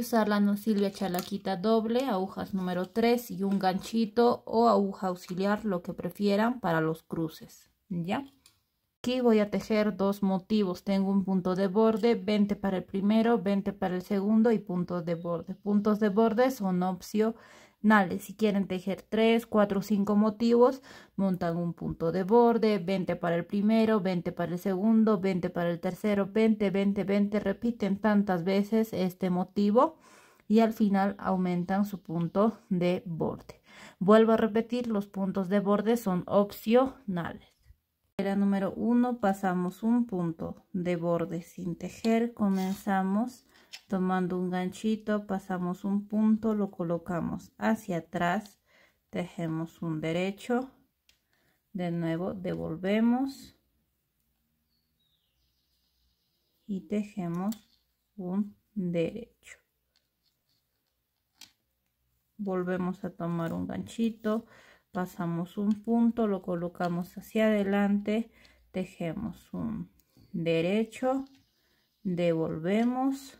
usar la silvia chalaquita doble, agujas número 3 y un ganchito o aguja auxiliar, lo que prefieran para los cruces, ¿ya? Aquí voy a tejer dos motivos, tengo un punto de borde, 20 para el primero, 20 para el segundo y puntos de borde. Puntos de borde son opción si quieren tejer 3, 4, 5 motivos, montan un punto de borde, 20 para el primero, 20 para el segundo, 20 para el tercero, 20, 20, 20, repiten tantas veces este motivo y al final aumentan su punto de borde. Vuelvo a repetir, los puntos de borde son opcionales. Era número 1, pasamos un punto de borde sin tejer, comenzamos tomando un ganchito pasamos un punto lo colocamos hacia atrás tejemos un derecho de nuevo devolvemos y tejemos un derecho volvemos a tomar un ganchito pasamos un punto lo colocamos hacia adelante tejemos un derecho devolvemos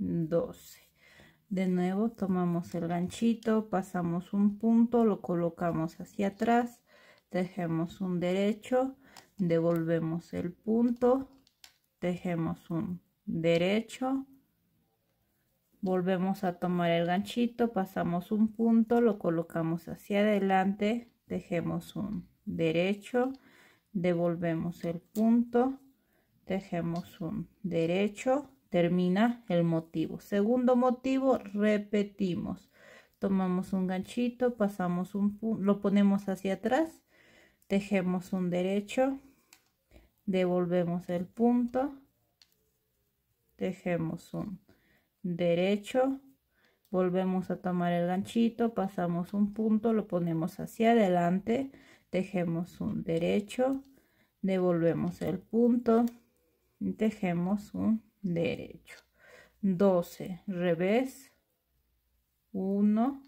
12 de nuevo tomamos el ganchito pasamos un punto lo colocamos hacia atrás tejemos un derecho devolvemos el punto tejemos un derecho volvemos a tomar el ganchito pasamos un punto lo colocamos hacia adelante tejemos un derecho devolvemos el punto tejemos un derecho termina el motivo. Segundo motivo, repetimos. Tomamos un ganchito, pasamos un punto, lo ponemos hacia atrás, tejemos un derecho, devolvemos el punto, tejemos un derecho, volvemos a tomar el ganchito, pasamos un punto, lo ponemos hacia adelante, tejemos un derecho, devolvemos el punto, tejemos un derecho 12 revés 1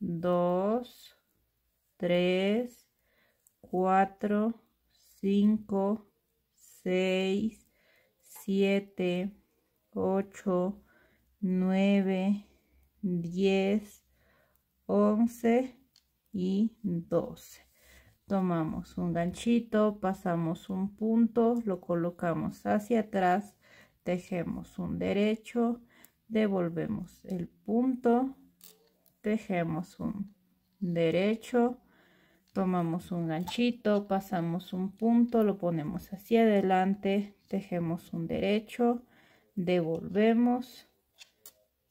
2 3 4 5 6 7 8 9 10 11 y 12 tomamos un ganchito pasamos un punto lo colocamos hacia atrás tejemos un derecho devolvemos el punto tejemos un derecho tomamos un ganchito pasamos un punto lo ponemos hacia adelante tejemos un derecho devolvemos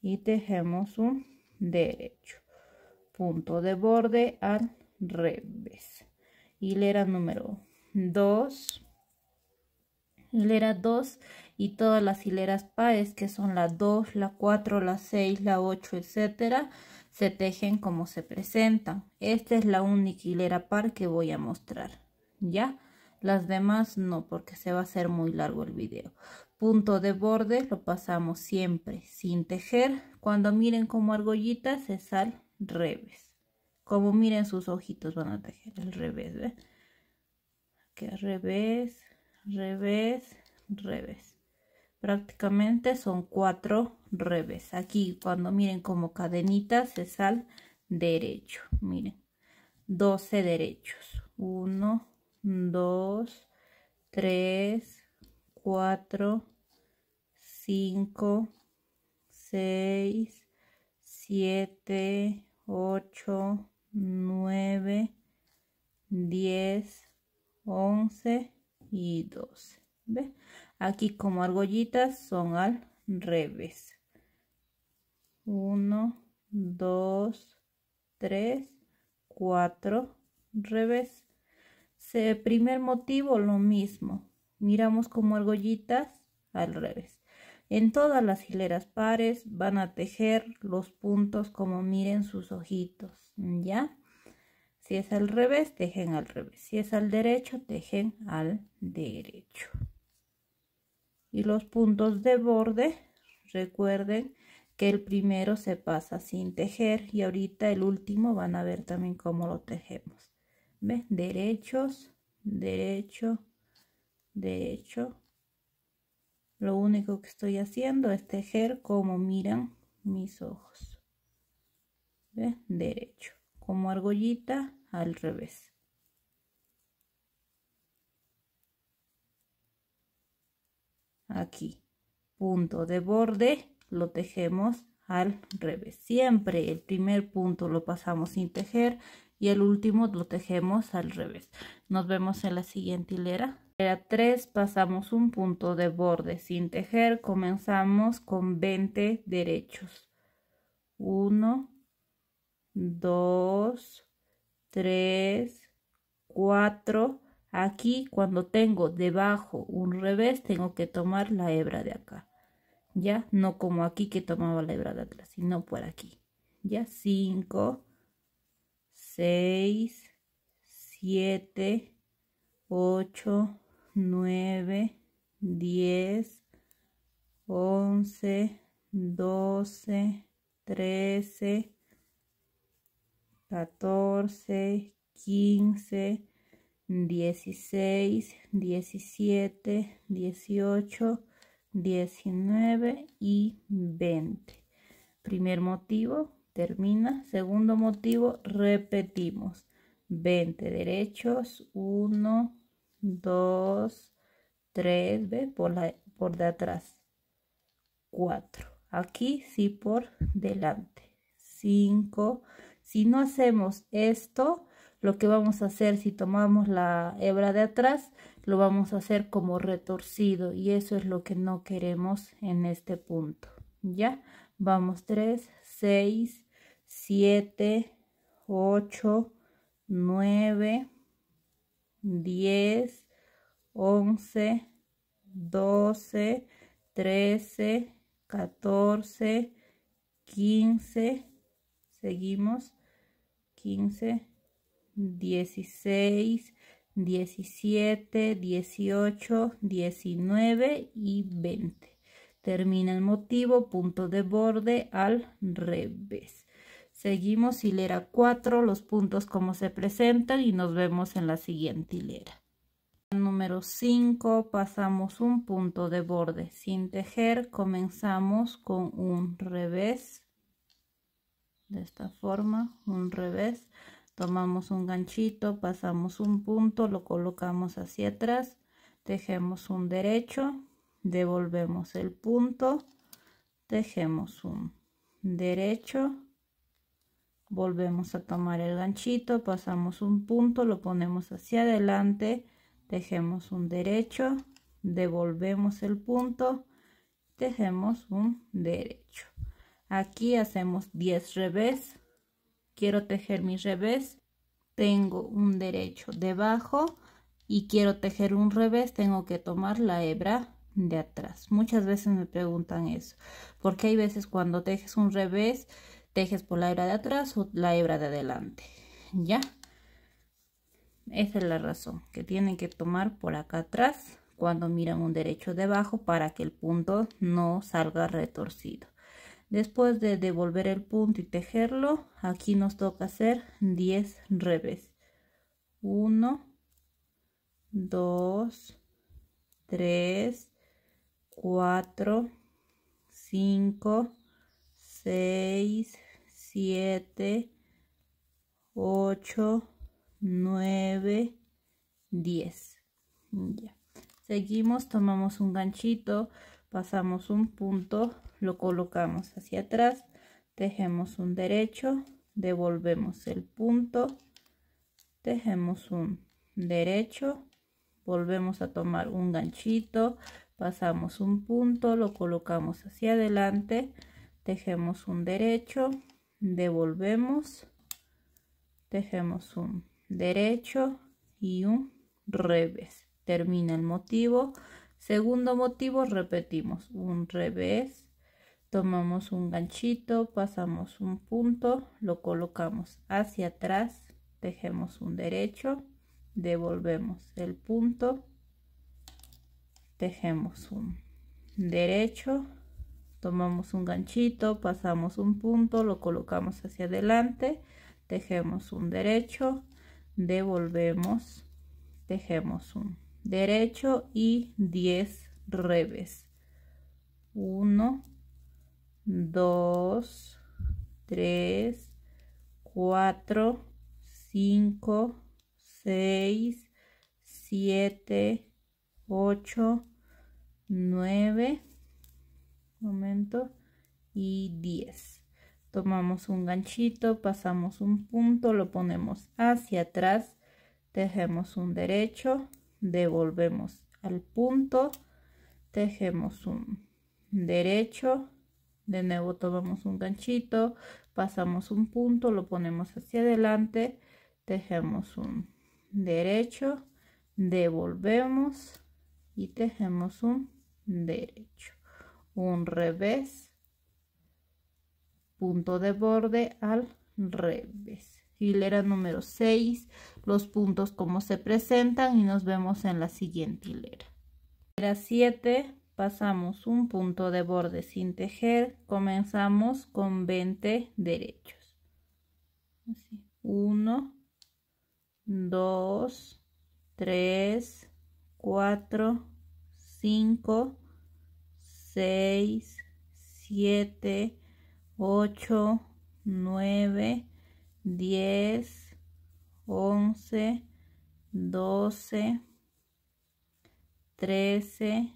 y tejemos un derecho punto de borde al revés hilera número 2 hilera 2 y todas las hileras pares que son la 2, la 4, la 6, la 8, etcétera, se tejen como se presentan. Esta es la única hilera par que voy a mostrar, ¿ya? Las demás no, porque se va a hacer muy largo el video. Punto de borde lo pasamos siempre sin tejer. Cuando miren como argollitas se sal revés. Como miren sus ojitos van a tejer al revés, ¿ve? Que al revés, revés, revés prácticamente son cuatro revés aquí cuando miren como cadenita se sal derecho miren 12 derechos 1 2 3 4 5 6 7 8 9 10 11 y 12 ¿Ve? aquí como argollitas son al revés 1 2 tres, cuatro, revés primer motivo lo mismo miramos como argollitas al revés en todas las hileras pares van a tejer los puntos como miren sus ojitos ya si es al revés tejen al revés si es al derecho tejen al derecho y los puntos de borde recuerden que el primero se pasa sin tejer y ahorita el último van a ver también cómo lo tejemos ¿Ves? derechos derecho derecho lo único que estoy haciendo es tejer como miran mis ojos ¿Ves? derecho como argollita al revés aquí punto de borde lo tejemos al revés siempre el primer punto lo pasamos sin tejer y el último lo tejemos al revés nos vemos en la siguiente hilera era 3 pasamos un punto de borde sin tejer comenzamos con 20 derechos 1 2 3 4 Aquí, cuando tengo debajo un revés, tengo que tomar la hebra de acá. ¿Ya? No como aquí que tomaba la hebra de atrás, sino por aquí. ¿Ya? 5, 6, 7, 8, 9, 10, 11, 12, 13, 14, 15, 16, 17, 18, 19 y 20. Primer motivo, termina. Segundo motivo, repetimos. 20 derechos, 1, 2, 3, Por, la, por de atrás. 4. Aquí sí por delante. 5. Si no hacemos esto, lo que vamos a hacer si tomamos la hebra de atrás lo vamos a hacer como retorcido y eso es lo que no queremos en este punto ya vamos 3 6 7 8 9 10 11 12 13 14 15 seguimos 15 16, 17, 18, 19 y 20. Termina el motivo, punto de borde al revés. Seguimos hilera 4, los puntos como se presentan y nos vemos en la siguiente hilera. Número 5, pasamos un punto de borde sin tejer, comenzamos con un revés, de esta forma, un revés, tomamos un ganchito pasamos un punto lo colocamos hacia atrás tejemos un derecho devolvemos el punto tejemos un derecho volvemos a tomar el ganchito pasamos un punto lo ponemos hacia adelante tejemos un derecho devolvemos el punto tejemos un derecho aquí hacemos 10 revés quiero tejer mi revés, tengo un derecho debajo y quiero tejer un revés, tengo que tomar la hebra de atrás. Muchas veces me preguntan eso, porque hay veces cuando tejes un revés, tejes por la hebra de atrás o la hebra de adelante, ¿ya? Esa es la razón, que tienen que tomar por acá atrás cuando miran un derecho debajo para que el punto no salga retorcido. Después de devolver el punto y tejerlo, aquí nos toca hacer 10 revés. 1, 2, 3, 4, 5, 6, 7, 8, 9, 10. Ya. Seguimos, tomamos un ganchito, pasamos un punto lo colocamos hacia atrás tejemos un derecho devolvemos el punto tejemos un derecho volvemos a tomar un ganchito pasamos un punto lo colocamos hacia adelante tejemos un derecho devolvemos tejemos un derecho y un revés termina el motivo segundo motivo repetimos un revés tomamos un ganchito, pasamos un punto, lo colocamos hacia atrás, tejemos un derecho, devolvemos el punto, tejemos un derecho, tomamos un ganchito, pasamos un punto, lo colocamos hacia adelante, tejemos un derecho, devolvemos, tejemos un derecho y 10 revés. 1, 2, 3, 4, 5, 6, 7, 8, 9, momento, y 10. Tomamos un ganchito, pasamos un punto, lo ponemos hacia atrás, tejemos un derecho, devolvemos al punto, tejemos un derecho, de nuevo tomamos un ganchito pasamos un punto lo ponemos hacia adelante tejemos un derecho devolvemos y tejemos un derecho un revés punto de borde al revés hilera número 6 los puntos como se presentan y nos vemos en la siguiente hilera hilera 7 pasamos un punto de borde sin tejer, comenzamos con 20 derechos. 1, 2, 3, 4, 5, 6, 7, 8, 9, 10, 11, 12, 13,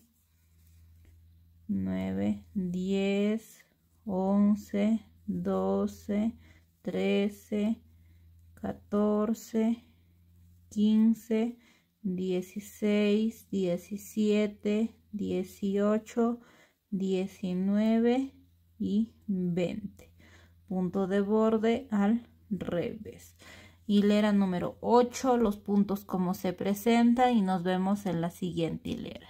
9, 10, 11, 12, 13, 14, 15, 16, 17, 18, 19 y 20. Punto de borde al revés. Hilera número 8, los puntos como se presenta y nos vemos en la siguiente hilera.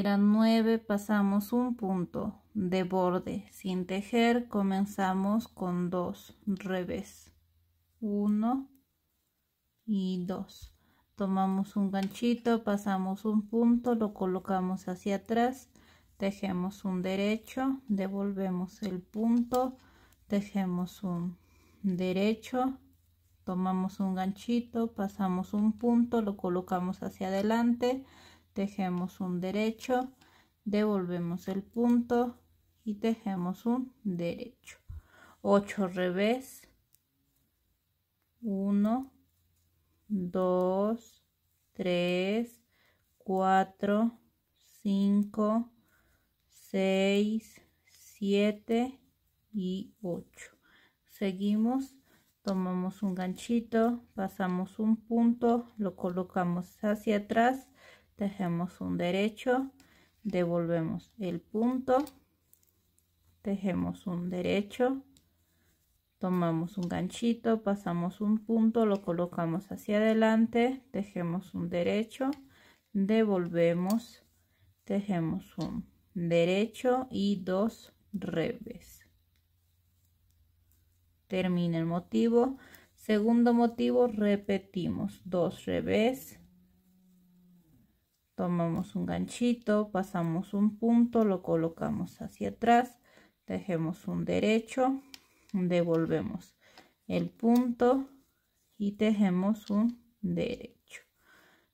Era 9 pasamos un punto de borde sin tejer comenzamos con dos revés 1 y 2 tomamos un ganchito pasamos un punto lo colocamos hacia atrás tejemos un derecho devolvemos el punto tejemos un derecho tomamos un ganchito pasamos un punto lo colocamos hacia adelante tejemos un derecho devolvemos el punto y tejemos un derecho 8 revés 1 2 3 4 5 6 7 y 8 seguimos tomamos un ganchito pasamos un punto lo colocamos hacia atrás tejemos un derecho devolvemos el punto tejemos un derecho tomamos un ganchito pasamos un punto lo colocamos hacia adelante tejemos un derecho devolvemos tejemos un derecho y dos revés termina el motivo segundo motivo repetimos dos revés tomamos un ganchito pasamos un punto lo colocamos hacia atrás tejemos un derecho devolvemos el punto y tejemos un derecho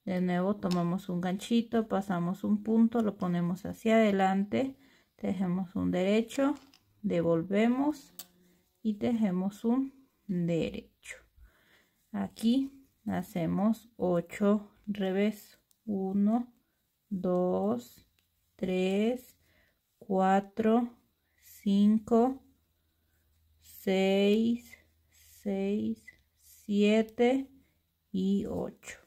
de nuevo tomamos un ganchito pasamos un punto lo ponemos hacia adelante tejemos un derecho devolvemos y tejemos un derecho aquí hacemos 8 revés 1 2, 3, 4, 5, 6, 6, 7 y 8.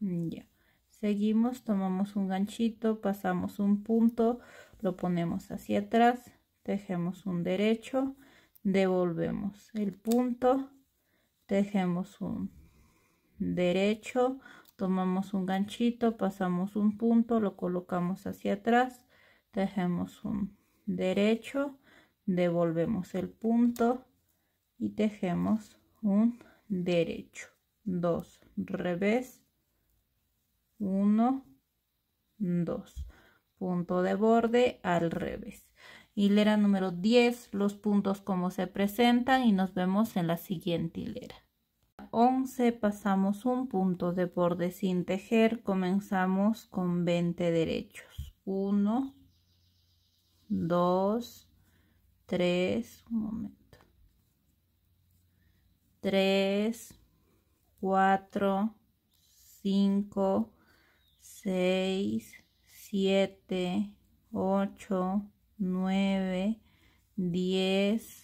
Mm, ya. Seguimos, tomamos un ganchito, pasamos un punto, lo ponemos hacia atrás, tejemos un derecho, devolvemos el punto, tejemos un derecho, tomamos un ganchito pasamos un punto lo colocamos hacia atrás tejemos un derecho devolvemos el punto y tejemos un derecho dos revés uno dos punto de borde al revés hilera número 10 los puntos como se presentan y nos vemos en la siguiente hilera 11 pasamos un punto de borde sin tejer, comenzamos con 20 derechos. 1, 2, 3, un momento. 3, 4, 5, 6, 7, 8, 9, 10,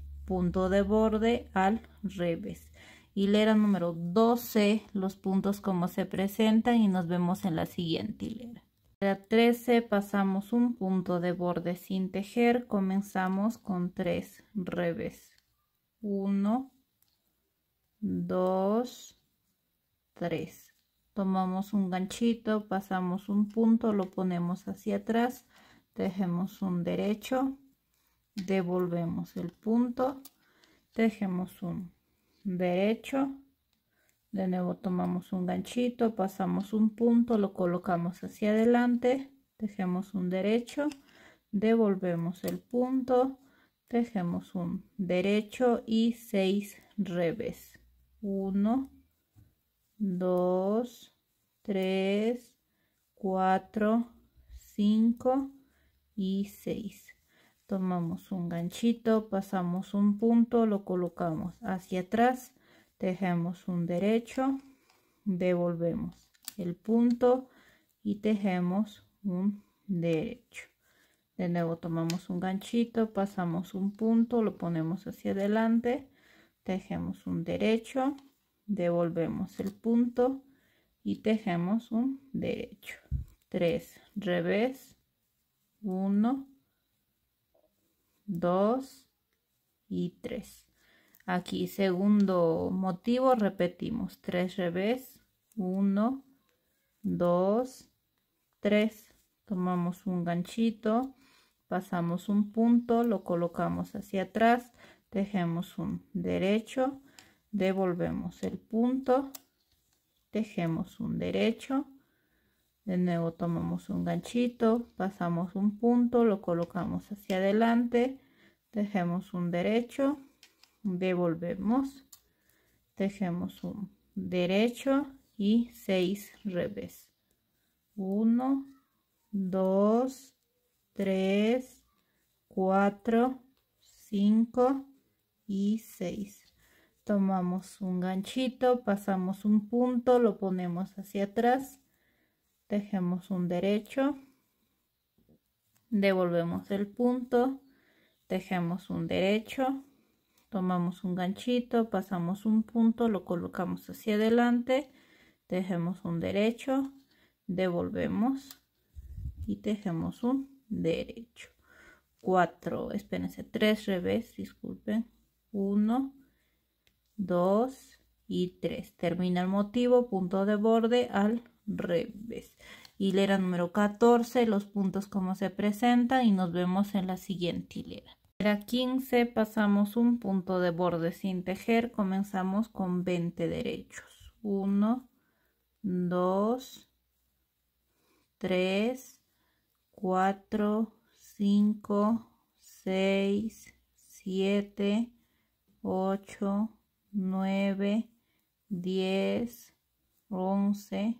punto de borde al revés. Hilera número 12, los puntos como se presentan y nos vemos en la siguiente hilera. la 13, pasamos un punto de borde sin tejer, comenzamos con 3 revés. 1, 2, 3. Tomamos un ganchito, pasamos un punto, lo ponemos hacia atrás, tejemos un derecho, devolvemos el punto tejemos un derecho de nuevo tomamos un ganchito pasamos un punto lo colocamos hacia adelante tejemos un derecho devolvemos el punto tejemos un derecho y seis revés 1 2 3 4 5 y 6 tomamos un ganchito pasamos un punto lo colocamos hacia atrás tejemos un derecho devolvemos el punto y tejemos un derecho de nuevo tomamos un ganchito pasamos un punto lo ponemos hacia adelante tejemos un derecho devolvemos el punto y tejemos un derecho Tres, revés uno. 2 y 3. Aquí, segundo motivo, repetimos. 3 revés, 1, 2, 3. Tomamos un ganchito, pasamos un punto, lo colocamos hacia atrás, tejemos un derecho, devolvemos el punto, tejemos un derecho, de nuevo tomamos un ganchito pasamos un punto lo colocamos hacia adelante tejemos un derecho devolvemos tejemos un derecho y seis revés Uno, dos, tres, cuatro, cinco y seis. tomamos un ganchito pasamos un punto lo ponemos hacia atrás tejemos un derecho devolvemos el punto tejemos un derecho tomamos un ganchito pasamos un punto lo colocamos hacia adelante tejemos un derecho devolvemos y tejemos un derecho 4 espérense tres revés disculpen 1 2 y 3 termina el motivo punto de borde al revés. Hilera número 14, los puntos como se presentan y nos vemos en la siguiente hilera. Hilera 15, pasamos un punto de borde sin tejer, comenzamos con 20 derechos. 1, 2, 3, 4, 5, 6, 7, 8, 9, 10, 11,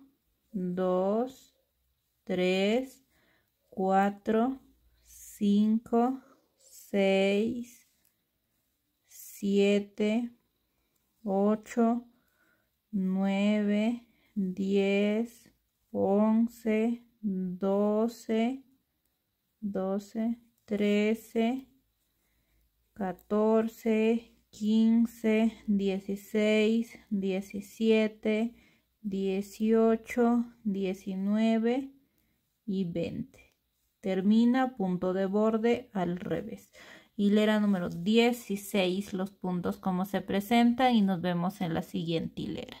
2, 3, 4, 5, 6, 7, 8, 9, 10, 11, 12, 12, 13, 14, 15, 16, 17, 18, 19 y 20. Termina punto de borde al revés. Hilera número 16 los puntos como se presentan y nos vemos en la siguiente hilera.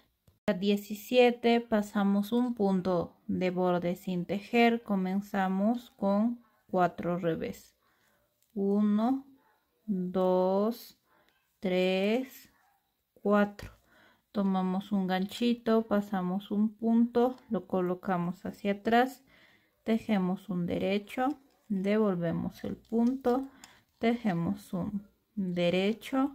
A 17 pasamos un punto de borde sin tejer. Comenzamos con 4 revés. 1, 2, 3, 4 tomamos un ganchito, pasamos un punto, lo colocamos hacia atrás, tejemos un derecho, devolvemos el punto, tejemos un derecho,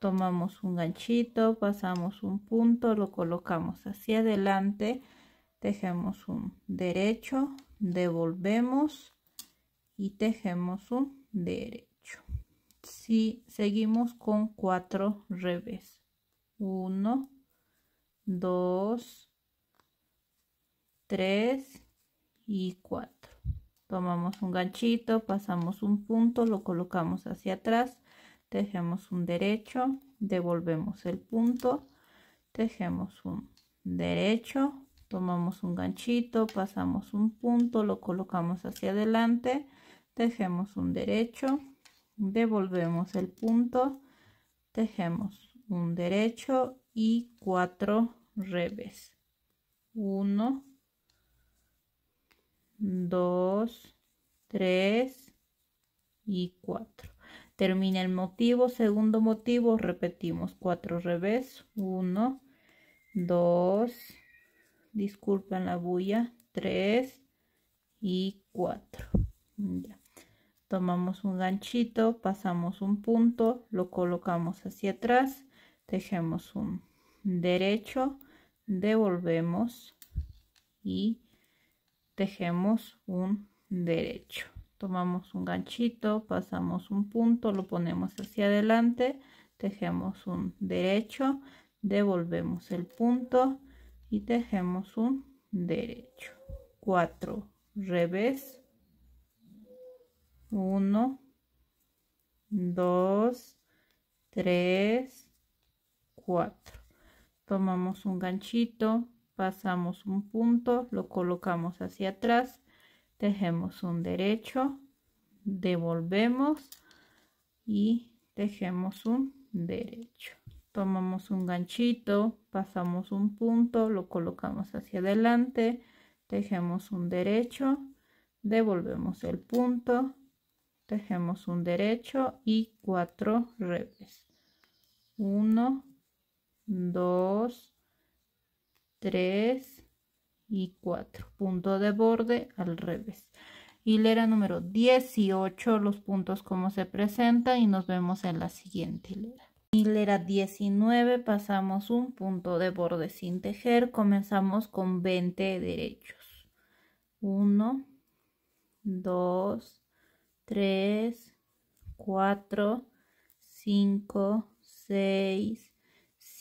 tomamos un ganchito, pasamos un punto, lo colocamos hacia adelante, tejemos un derecho, devolvemos y tejemos un derecho. Si seguimos con cuatro revés. 1, 2, 3 y 4. Tomamos un ganchito, pasamos un punto, lo colocamos hacia atrás, tejemos un derecho, devolvemos el punto, tejemos un derecho, tomamos un ganchito, pasamos un punto, lo colocamos hacia adelante, tejemos un derecho, devolvemos el punto, tejemos un derecho y cuatro revés. Uno, dos, tres y cuatro. Termina el motivo, segundo motivo, repetimos cuatro revés, uno, dos, disculpen la bulla, tres y cuatro. Tomamos un ganchito, pasamos un punto, lo colocamos hacia atrás tejemos un derecho, devolvemos y tejemos un derecho. Tomamos un ganchito, pasamos un punto, lo ponemos hacia adelante, tejemos un derecho, devolvemos el punto y tejemos un derecho. Cuatro revés, 1, 2, 3, 4 tomamos un ganchito pasamos un punto lo colocamos hacia atrás tejemos un derecho devolvemos y tejemos un derecho tomamos un ganchito pasamos un punto lo colocamos hacia adelante tejemos un derecho devolvemos el punto tejemos un derecho y cuatro revés 1 2, 3 y 4. Punto de borde al revés. Hilera número 18, los puntos como se presentan y nos vemos en la siguiente hilera. Hilera 19, pasamos un punto de borde sin tejer, comenzamos con 20 derechos. 1, 2, 3, 4, 5, 6,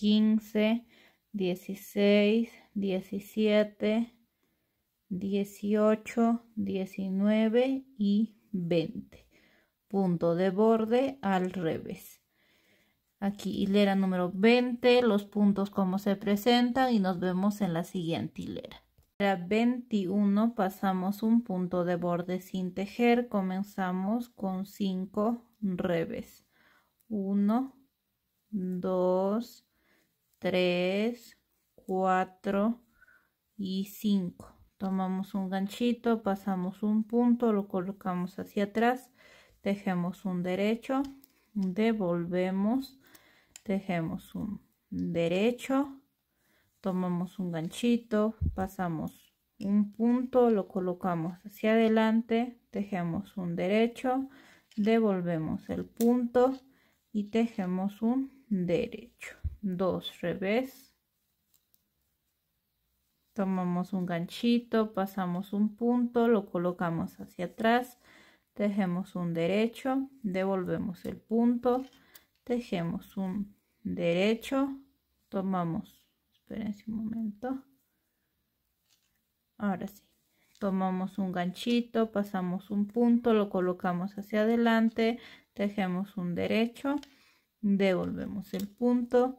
15, 16, 17, 18, 19 y 20. Punto de borde al revés. Aquí hilera número 20, los puntos como se presentan y nos vemos en la siguiente hilera. la 21 pasamos un punto de borde sin tejer, comenzamos con 5 revés. 1, 2, 3, 4 y 5. Tomamos un ganchito, pasamos un punto, lo colocamos hacia atrás, tejemos un derecho, devolvemos, tejemos un derecho, tomamos un ganchito, pasamos un punto, lo colocamos hacia adelante, tejemos un derecho, devolvemos el punto y tejemos un derecho dos revés tomamos un ganchito pasamos un punto lo colocamos hacia atrás tejemos un derecho devolvemos el punto tejemos un derecho tomamos esperen un momento ahora sí tomamos un ganchito pasamos un punto lo colocamos hacia adelante tejemos un derecho devolvemos el punto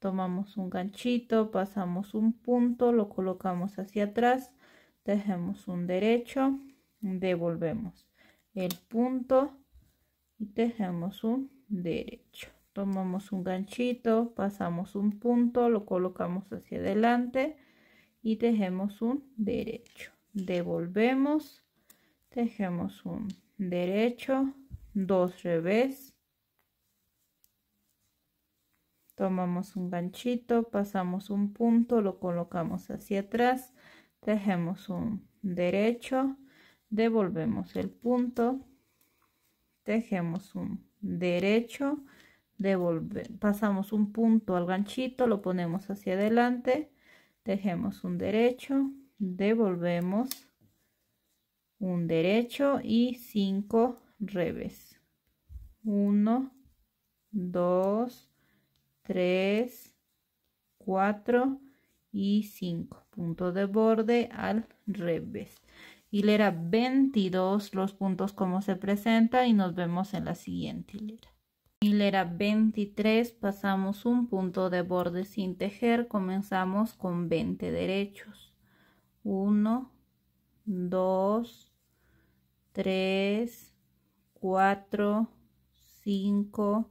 tomamos un ganchito, pasamos un punto, lo colocamos hacia atrás, tejemos un derecho, devolvemos el punto y tejemos un derecho. Tomamos un ganchito, pasamos un punto, lo colocamos hacia adelante y tejemos un derecho. Devolvemos, tejemos un derecho, dos revés, tomamos un ganchito, pasamos un punto, lo colocamos hacia atrás, tejemos un derecho, devolvemos el punto, tejemos un derecho, devolve, pasamos un punto al ganchito, lo ponemos hacia adelante, tejemos un derecho, devolvemos un derecho y cinco revés. 1, 2, 3, 4 y 5. Punto de borde al revés. Hilera 22, los puntos como se presenta y nos vemos en la siguiente hilera. Hilera 23, pasamos un punto de borde sin tejer, comenzamos con 20 derechos. 1, 2, 3, 4, 5,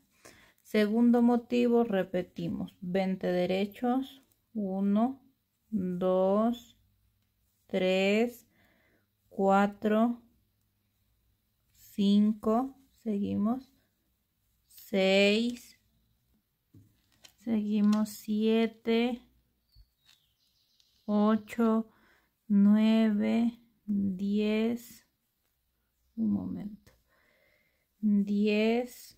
Segundo motivo, repetimos, 20 derechos, 1, 2, 3, 4, 5, seguimos, 6, seguimos 7, 8, 9, 10, un momento, 10,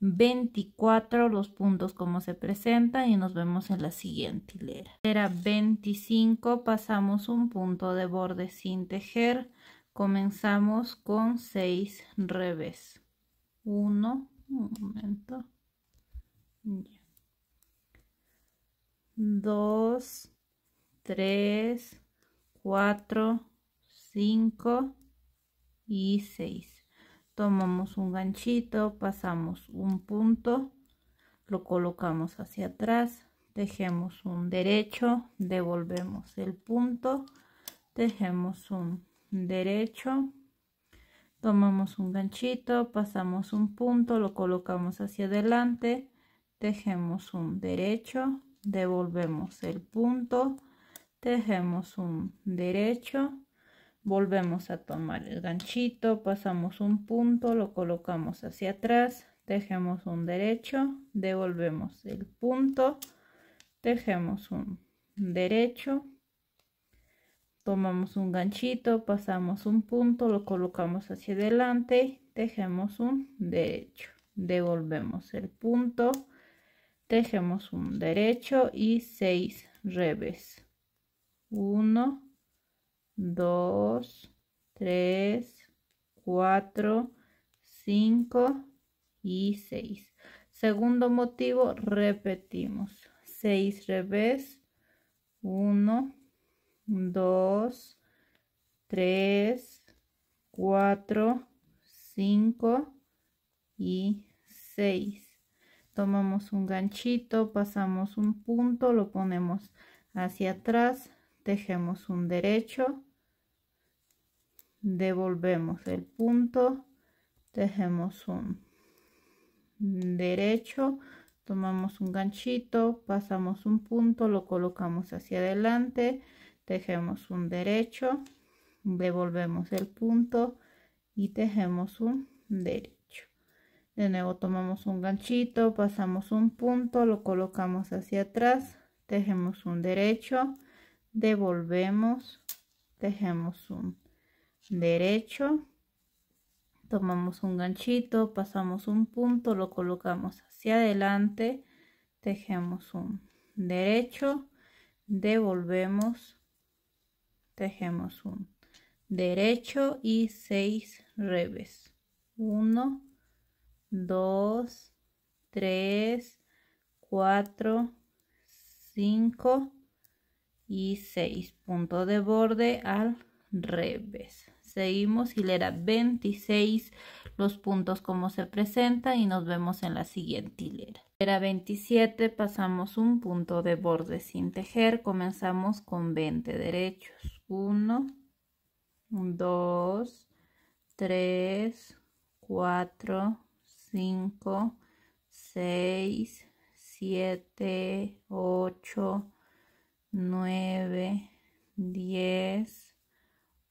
24 los puntos como se presentan y nos vemos en la siguiente hilera. era 25 pasamos un punto de borde sin tejer. Comenzamos con 6 revés. 1, un momento. 2, 3, 4, 5 y 6 tomamos un ganchito pasamos un punto lo colocamos hacia atrás tejemos un derecho devolvemos el punto tejemos un derecho tomamos un ganchito pasamos un punto lo colocamos hacia adelante tejemos un derecho devolvemos el punto tejemos un derecho volvemos a tomar el ganchito pasamos un punto lo colocamos hacia atrás tejemos un derecho devolvemos el punto tejemos un derecho tomamos un ganchito pasamos un punto lo colocamos hacia adelante tejemos un derecho devolvemos el punto tejemos un derecho y seis revés 1 2, 3, 4, 5 y 6. Segundo motivo, repetimos. 6 revés, 1, 2, 3, 4, 5 y 6. Tomamos un ganchito, pasamos un punto, lo ponemos hacia atrás, tejemos un derecho, devolvemos el punto tejemos un derecho tomamos un ganchito pasamos un punto lo colocamos hacia adelante tejemos un derecho devolvemos el punto y tejemos un derecho de nuevo tomamos un ganchito pasamos un punto lo colocamos hacia atrás tejemos un derecho devolvemos tejemos un derecho tomamos un ganchito pasamos un punto lo colocamos hacia adelante tejemos un derecho devolvemos tejemos un derecho y seis revés Uno, dos, tres, cuatro, cinco y seis punto de borde al revés. Seguimos hilera 26, los puntos como se presenta y nos vemos en la siguiente hilera. Hilera 27, pasamos un punto de borde sin tejer, comenzamos con 20 derechos. 1, 2, 3, 4, 5, 6, 7, 8, 9, 10,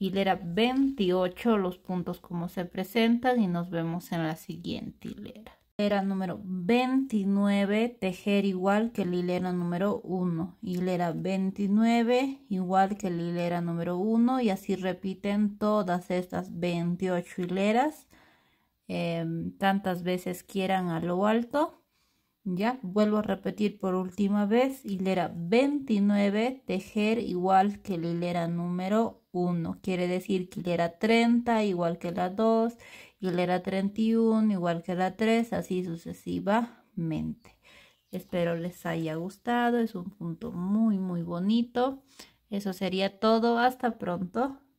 hilera 28 los puntos como se presentan y nos vemos en la siguiente hilera. Hilera número 29, tejer igual que la hilera número 1. Hilera 29 igual que la hilera número 1 y así repiten todas estas 28 hileras. Eh, tantas veces quieran a lo alto. Ya, vuelvo a repetir por última vez, hilera 29, tejer igual que la hilera número 1. Quiere decir que era 30 igual que la 2, y era 31 igual que la 3, así sucesivamente. Espero les haya gustado, es un punto muy muy bonito. Eso sería todo, hasta pronto.